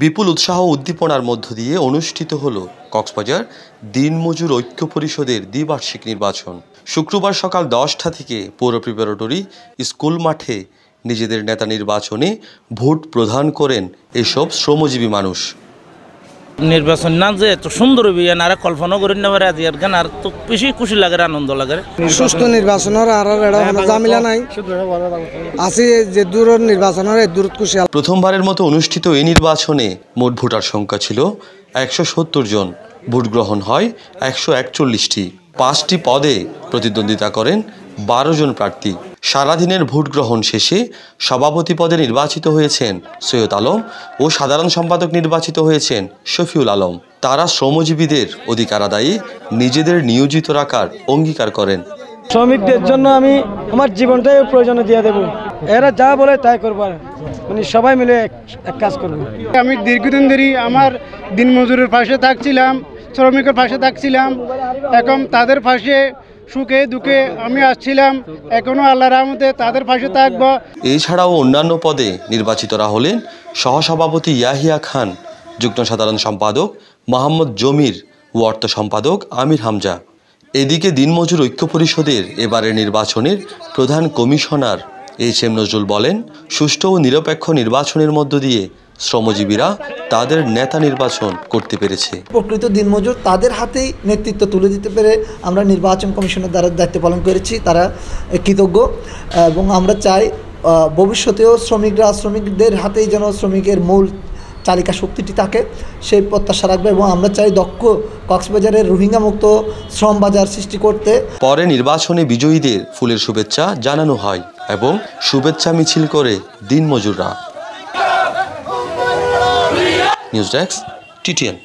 বিপুল উৎসাহ উদ্দীপনার মধ্য দিয়ে অনুষ্ঠিত হল কক্সবাজার দিনমজুর ঐক্য পরিষদের দ্বিবার্ষিক নির্বাচন শুক্রবার সকাল দশটা থেকে পৌর প্রিপারেটরি স্কুল মাঠে নিজেদের নেতা নির্বাচনে ভোট প্রদান করেন এসব শ্রমজীবী মানুষ নির্বাচন না যে এত সুন্দর অভিযান আর কল্পনা করি না পারে আজি গান আর তো বেশি খুশি লাগে আনন্দ লাগে সুস্থ নির্বাচনের আর জামিলা নাই আছি যে দূর নির্বাচনের দূর খুশি প্রথমবারের মতো অনুষ্ঠিত এই নির্বাচনে মোট ভোটার সংখ্যা ছিল একশো সত্তর জন ভোট গ্রহণ হয় একশো একচল্লিশটি পাঁচটি পদে প্রতিদ্বন্দ্বিতা করেন বারো জন প্রার্থী সারাদিনের ভোট গ্রহণ শেষে সভাপতি পদে নির্বাচিত হয়েছেন সৈয়দ আলম ও সাধারণ সম্পাদক নির্বাচিত হয়েছেন শফিউল আলম তারা শ্রমজীবীদের অধিকার আদায়ে নিজেদের নিয়োজিত রাখার অঙ্গীকার করেন শ্রমিকদের জন্য আমি আমার জীবনটাই প্রয়োজনে দিয়ে দেব এরা যা বলে তাই করবো মানে সবাই মিলে এক কাজ করবো আমি দীর্ঘদিন ধরে আমার দিনমজুরের পাশে থাকছিলাম শ্রমিকের পাশে থাকছিলাম এখন তাদের পাশে সুখে দুঃখে আমি আসছিলাম এখনও আল্লাহর রহমতে তাদের পাশে থাকবো এছাড়াও অন্যান্য পদে নির্বাচিতরা হলেন সহসভাপতি ইয়াহিয়া খান যুগ্ম সাধারণ সম্পাদক মোহাম্মদ জমির ও অর্থ সম্পাদক আমির হামজা এদিকে দিনমজুর ঐক্য পরিষদের এবারের নির্বাচনের প্রধান কমিশনার এইচ এম নজরুল বলেন সুষ্ঠু ও নিরপেক্ষ নির্বাচনের মধ্য দিয়ে শ্রমজীবীরা তাদের নেতা নির্বাচন করতে পেরেছে প্রকৃত দিনমজুর তাদের হাতেই নেতৃত্ব তুলে দিতে পেরে আমরা নির্বাচন কমিশনের দ্বারা দায়িত্ব পালন করেছি তারা কৃতজ্ঞ এবং আমরা চাই ভবিষ্যতেও শ্রমিকরা শ্রমিকদের হাতেই যেন শ্রমিকের মূল চালিকা শক্তিটি থাকে সেই প্রত্যাশা রাখবে এবং আমরা চাই দক্ষ কক্সবাজারের রোহিঙ্গা মুক্ত শ্রম বাজার সৃষ্টি করতে পরে নির্বাচনে বিজয়ীদের ফুলের শুভেচ্ছা জানানো হয় এবং শুভেচ্ছা মিছিল করে দিনমজুররা নিউজ ডেস্ক টিটিএন